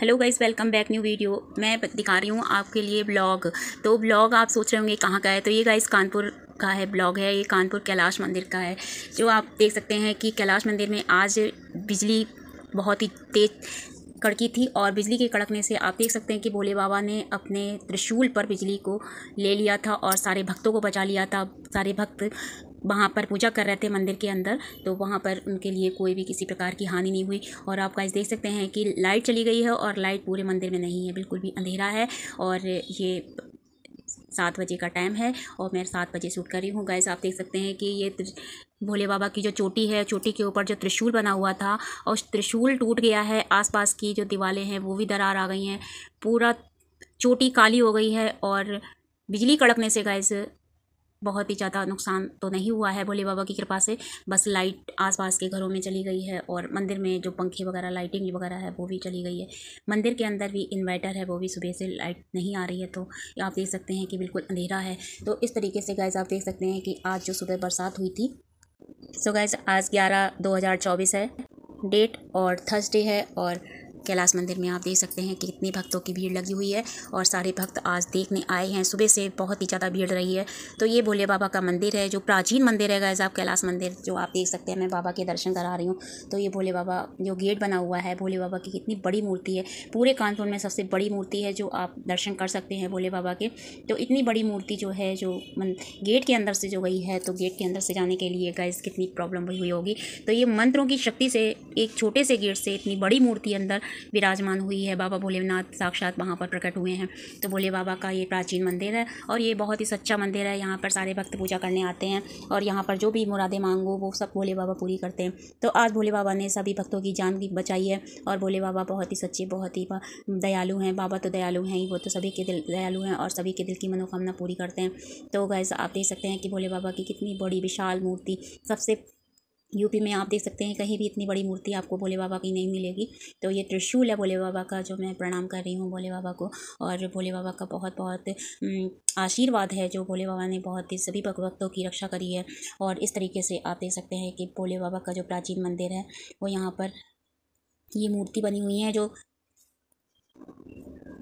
hello guys welcome back new video मैं दिखा रही हूँ आपके लिए ब्लॉग तो ब्लॉग आप सोच रहे होंगे कहाँ का है तो ये गाइस कानपुर का है ब्लॉग है ये कानपुर कैलाश मंदिर का है जो आप देख सकते हैं कि कैलाश मंदिर में आज बिजली बहुत ही तेज़ कड़की थी और बिजली के कड़कने से आप देख सकते हैं कि भोले बाबा ने अपने त्रिशूल पर बिजली को ले लिया था और सारे भक्तों को बचा लिया था सारे भक्त वहाँ पर पूजा कर रहे थे मंदिर के अंदर तो वहाँ पर उनके लिए कोई भी किसी प्रकार की हानि नहीं हुई और आप गाइस देख सकते हैं कि लाइट चली गई है और लाइट पूरे मंदिर में नहीं है बिल्कुल भी अंधेरा है और ये सात बजे का टाइम है और मैं सात बजे शूट कर रही हूँ गाइस आप देख सकते हैं कि ये भोले बाबा की जो चोटी है चोटी के ऊपर जो त्रिशूल बना हुआ था और त्रिशूल टूट गया है आसपास की जो दीवारें हैं वो भी दरार आ गई हैं पूरा चोटी काली हो गई है और बिजली कड़कने से गाइस बहुत ही ज़्यादा नुकसान तो नहीं हुआ है भोले बाबा की कृपा से बस लाइट आसपास के घरों में चली गई है और मंदिर में जो पंखे वगैरह लाइटिंग वगैरह है वो भी चली गई है मंदिर के अंदर भी इन्वर्टर है वो भी सुबह से लाइट नहीं आ रही है तो आप देख सकते हैं कि बिल्कुल अंधेरा है तो इस तरीके से गैज़ आप देख सकते हैं कि आज जो सुबह बरसात हुई थी सो गैज आज ग्यारह दो हज़ार चौबीस है डेट और थर्सडे है और कैलाश मंदिर में आप देख सकते हैं कि कितने भक्तों की भीड़ लगी हुई है और सारे भक्त आज देखने आए हैं सुबह से बहुत ही ज़्यादा भीड़ रही है तो ये भोले बाबा का मंदिर है जो प्राचीन मंदिर है गैज़ आप कैलाश मंदिर जो आप देख सकते हैं मैं बाबा के दर्शन करा रही हूँ तो ये भोले बाबा जो गेट बना हुआ है भोले बाबा की कितनी बड़ी मूर्ति है पूरे कानपुर में सबसे बड़ी मूर्ति है जो आप दर्शन कर सकते हैं भोले बाबा के तो इतनी बड़ी मूर्ति जो है जो गेट के अंदर से जो गई है तो गेट के अंदर से जाने के लिए गैस कितनी प्रॉब्लम हुई होगी तो ये मंत्रों की शक्ति से एक छोटे से गेट से इतनी बड़ी मूर्ति अंदर विराजमान हुई है बाबा भोलेनाथ साक्षात वहाँ पर प्रकट हुए हैं तो भोले बाबा का ये प्राचीन मंदिर है और ये बहुत ही सच्चा मंदिर है यहाँ पर सारे भक्त पूजा करने आते हैं और यहाँ पर जो भी मुरादें मांगो वो सब भोले बाबा पूरी करते हैं तो आज भोले बाबा ने सभी भक्तों की जान भी बचाई है और भोले बाबा बहुत ही सच्चे बहुत ही दयालु हैं बाबा तो दयालु हैं ही वो तो सभी के दिल दयालु हैं और सभी के दिल की मनोकामना पूरी करते हैं तो गैस आप देख सकते हैं कि भोले बाबा की कितनी बड़ी विशाल मूर्ति सबसे यूपी में आप देख सकते हैं कहीं भी इतनी बड़ी मूर्ति आपको भोले बाबा की नहीं मिलेगी तो ये त्रिशूल है भोले बाबा का जो मैं प्रणाम कर रही हूँ भोले बाबा को और भोले बाबा का बहुत बहुत आशीर्वाद है जो भोले बाबा ने बहुत ही सभी भगवक्तों की रक्षा करी है और इस तरीके से आप देख सकते हैं कि भोले बाबा का जो प्राचीन मंदिर है वो यहाँ पर ये मूर्ति बनी हुई है जो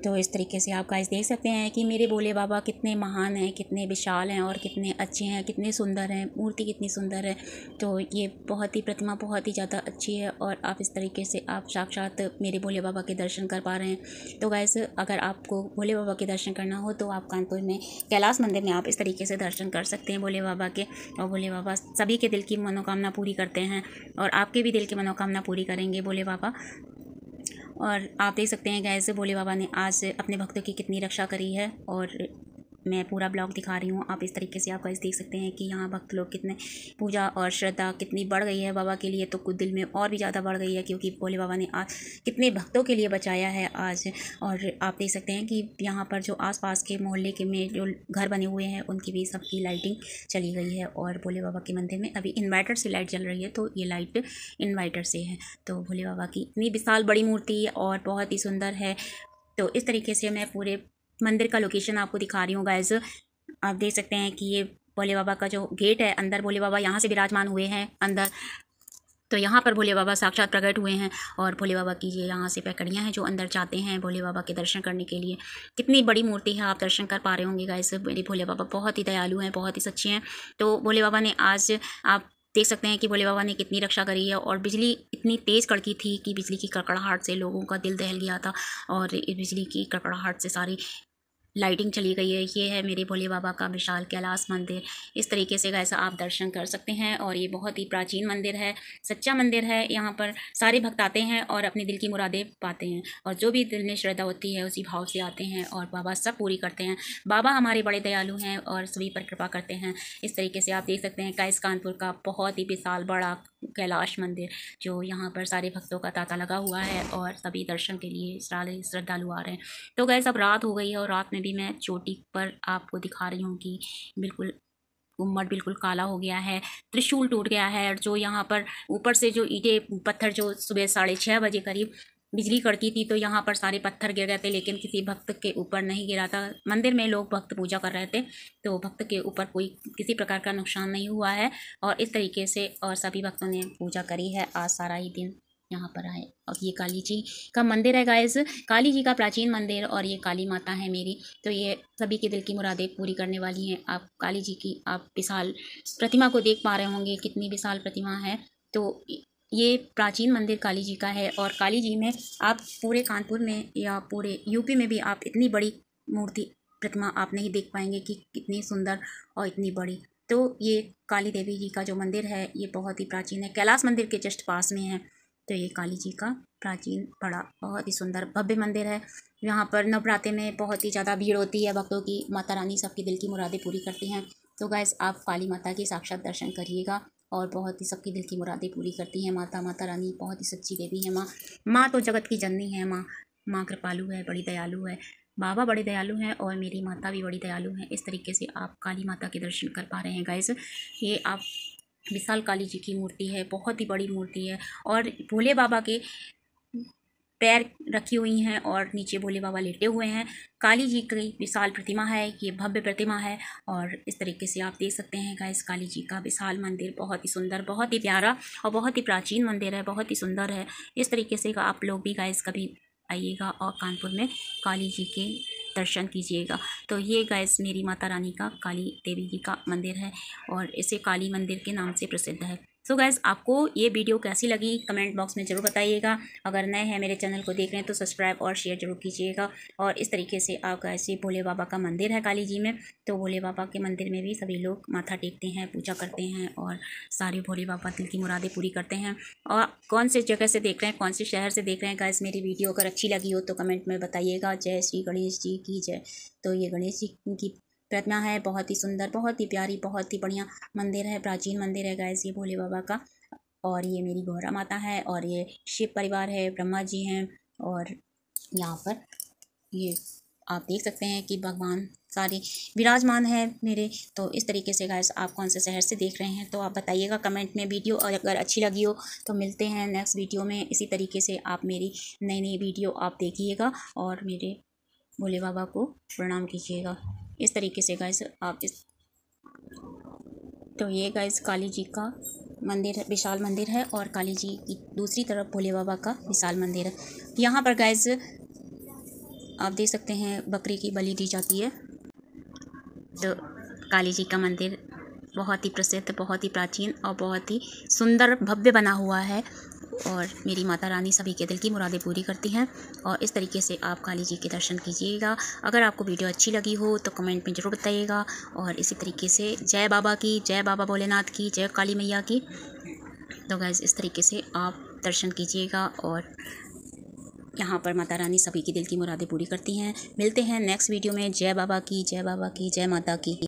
तो इस तरीके से आप गाइस देख सकते हैं कि मेरे भोले बाबा कितने महान हैं कितने विशाल हैं और कितने अच्छे हैं कितने सुंदर हैं मूर्ति कितनी सुंदर है तो ये बहुत ही प्रतिमा बहुत ही ज़्यादा अच्छी है और आप इस तरीके से आप साक्षात मेरे भोले बाबा के दर्शन कर पा रहे हैं तो गैस अगर आपको भोले बाबा के दर्शन करना हो तो आप कानपुर में कैलाश मंदिर में आप इस तरीके से दर्शन कर सकते हैं भोले बाबा के और भोले बाबा सभी के दिल की मनोकामना पूरी करते हैं और आपके भी दिल की मनोकामना पूरी करेंगे भोले बाबा और आप देख सकते हैं गैस भोले बाबा ने आज अपने भक्तों की कितनी रक्षा करी है और मैं पूरा ब्लॉग दिखा रही हूँ आप इस तरीके से आप गाइस देख सकते हैं कि यहाँ भक्त लोग कितने पूजा और श्रद्धा कितनी बढ़ गई है बाबा के लिए तो कुछ दिल में और भी ज़्यादा बढ़ गई है क्योंकि भोले बाबा ने आज कितने भक्तों के लिए बचाया है आज और आप देख सकते हैं कि यहाँ पर जो पास के मोहल्ले के में जो घर बने हुए हैं उनकी भी सबकी लाइटिंग चली गई है और भोले बाबा के मंदिर में अभी इन्वर्टर से लाइट जल रही है तो ये लाइट इन्वर्टर से है तो भोले बाबा की इतनी विशाल बड़ी मूर्ति और बहुत ही सुंदर है तो इस तरीके से मैं पूरे मंदिर का लोकेशन आपको दिखा रही हूँ गाइज आप देख सकते हैं कि ये भोले बाबा का जो गेट है अंदर भोले बाबा यहाँ से विराजमान हुए हैं अंदर तो यहाँ पर भोले बाबा साक्षात प्रकट हुए हैं और भोले बाबा की ये यहाँ से पैकड़ियाँ हैं जो अंदर जाते हैं भोले बाबा के दर्शन करने के लिए कितनी बड़ी मूर्ति है आप दर्शन कर पा रहे होंगे गाइस मेरे भोले बाबा बहुत ही दयालु हैं बहुत ही सच्चे हैं तो भोले बाबा ने आज आप देख सकते हैं कि भोले बाबा ने कितनी रक्षा करी है और बिजली इतनी तेज़ कड़की थी कि बिजली की कड़कड़ाहट से लोगों का दिल दहल गया था और बिजली की कड़कड़ाहट से सारी लाइटिंग चली गई है ये है मेरे भोले बाबा का विशाल कैलाश मंदिर इस तरीके से गैसा आप दर्शन कर सकते हैं और ये बहुत ही प्राचीन मंदिर है सच्चा मंदिर है यहाँ पर सारे भक्त आते हैं और अपने दिल की मुरादें पाते हैं और जो भी दिल में श्रद्धा होती है उसी भाव से आते हैं और बाबा सब पूरी करते हैं बाबा हमारे बड़े दयालु हैं और सभी पर कृपा करते हैं इस तरीके से आप देख सकते हैं कैस कानपुर का बहुत ही विशाल बड़ा कैलाश मंदिर जो यहाँ पर सारे भक्तों का तांता लगा हुआ है और सभी दर्शन के लिए सारे श्रद्धालु आ रहे हैं तो गैस अब रात हो गई है और रात में भी मैं चोटी पर आपको दिखा रही हूँ कि बिल्कुल गुम्मट बिल्कुल काला हो गया है त्रिशूल टूट गया है और जो यहाँ पर ऊपर से जो ईटे पत्थर जो सुबह साढ़े छः बजे करीब बिजली कड़की थी तो यहाँ पर सारे पत्थर गिर गए थे लेकिन किसी भक्त के ऊपर नहीं गिरा था मंदिर में लोग भक्त पूजा कर रहे थे तो भक्त के ऊपर कोई किसी प्रकार का नुकसान नहीं हुआ है और इस तरीके से और सभी भक्तों ने पूजा करी है आज सारा ही दिन यहाँ पर आए और ये काली जी का मंदिर है गाइस काली जी का प्राचीन मंदिर और ये काली माता है मेरी तो ये सभी के दिल की मुरादें पूरी करने वाली हैं आप काली जी की आप विशाल प्रतिमा को देख पा रहे होंगे कितनी विशाल प्रतिमा है तो ये प्राचीन मंदिर काली जी का है और काली जी में आप पूरे कानपुर में या पूरे यूपी में भी आप इतनी बड़ी मूर्ति प्रतिमा आप नहीं देख पाएंगे कि कितनी सुंदर और इतनी बड़ी तो ये काली देवी जी का जो मंदिर है ये बहुत ही प्राचीन है कैलाश मंदिर के जस्ट पास में है तो ये काली जी का प्राचीन बड़ा बहुत ही सुंदर भव्य मंदिर है यहाँ पर नवरात्रे में बहुत ही ज़्यादा भीड़ होती है भक्तों की माता रानी सबकी दिल की मुरादें पूरी करती हैं तो गैस आप काली माता के साक्षात दर्शन करिएगा और बहुत ही सबकी दिल की मुरादें पूरी करती हैं माता माता रानी बहुत ही सच्ची देवी है माँ माँ तो जगत की जननी है माँ माँ कृपालु है बड़ी दयालु है बाबा बड़े दयालु हैं और मेरी माता भी बड़ी दयालु हैं इस तरीके से आप काली माता के दर्शन कर पा रहे हैं गाइस ये आप विशाल काली जी की मूर्ति है बहुत ही बड़ी मूर्ति है और भोले बाबा के पैर रखी हुई हैं और नीचे भोले बाबा लेटे हुए हैं काली जी की विशाल प्रतिमा है ये भव्य प्रतिमा है और इस तरीके से आप देख सकते हैं गाइस काली जी का विशाल मंदिर बहुत ही सुंदर बहुत ही प्यारा और बहुत ही प्राचीन मंदिर है बहुत ही सुंदर है इस तरीके से आप लोग भी गाइस कभी आइएगा और कानपुर में काली जी के दर्शन कीजिएगा तो ये गैस मेरी माता रानी का काली देवी जी का मंदिर है और इसे काली मंदिर के नाम से प्रसिद्ध है सो so गैस आपको ये वीडियो कैसी लगी कमेंट बॉक्स में ज़रूर बताइएगा अगर नए हैं मेरे चैनल को देख रहे हैं तो सब्सक्राइब और शेयर जरूर कीजिएगा और इस तरीके से आप ऐसे भोले बाबा का मंदिर है काली जी में तो भोले बाबा के मंदिर में भी सभी लोग माथा टेकते हैं पूजा करते हैं और सारे भोले बाबा दिल की मुरादें पूरी करते हैं और कौन से जगह से देख रहे हैं कौन से शहर से देख रहे हैं गैस मेरी वीडियो अगर अच्छी लगी हो तो कमेंट में बताइएगा जय श्री गणेश जी की जय तो ये गणेश जी की प्रतिमा है बहुत ही सुंदर बहुत ही प्यारी बहुत ही बढ़िया मंदिर है प्राचीन मंदिर है गाय ये भोले बाबा का और ये मेरी गौरा माता है और ये शिव परिवार है ब्रह्मा जी हैं और यहाँ पर ये आप देख सकते हैं कि भगवान सारे विराजमान है मेरे तो इस तरीके से गाय आप कौन से शहर से देख रहे हैं तो आप बताइएगा कमेंट में वीडियो और अगर अच्छी लगी हो तो मिलते हैं नेक्स्ट वीडियो में इसी तरीके से आप मेरी नई नई वीडियो आप देखिएगा और मेरे भोले बाबा को प्रणाम कीजिएगा इस तरीके से गाइस आप इस तो ये गाइस काली जी का मंदिर विशाल मंदिर है और काली जी की दूसरी तरफ भोले बाबा का विशाल मंदिर है यहाँ पर गाइस आप देख सकते हैं बकरी की बलि दी जाती है तो काली जी का मंदिर बहुत ही प्रसिद्ध बहुत ही प्राचीन और बहुत ही सुंदर भव्य बना हुआ है और मेरी माता रानी सभी के दिल की मुरादें पूरी करती हैं और इस तरीके से आप काली जी के दर्शन कीजिएगा अगर आपको वीडियो अच्छी लगी हो तो कमेंट में ज़रूर बताइएगा और इसी तरीके से जय बाबा की जय बाबा भोलेनाथ की जय काली मैया की तो गैज़ इस तरीके से आप दर्शन कीजिएगा और यहाँ पर माता रानी सभी की दिल की मुरादें पूरी करती हैं मिलते हैं नेक्स्ट वीडियो में जय बाबा की जय बाबा की जय माता की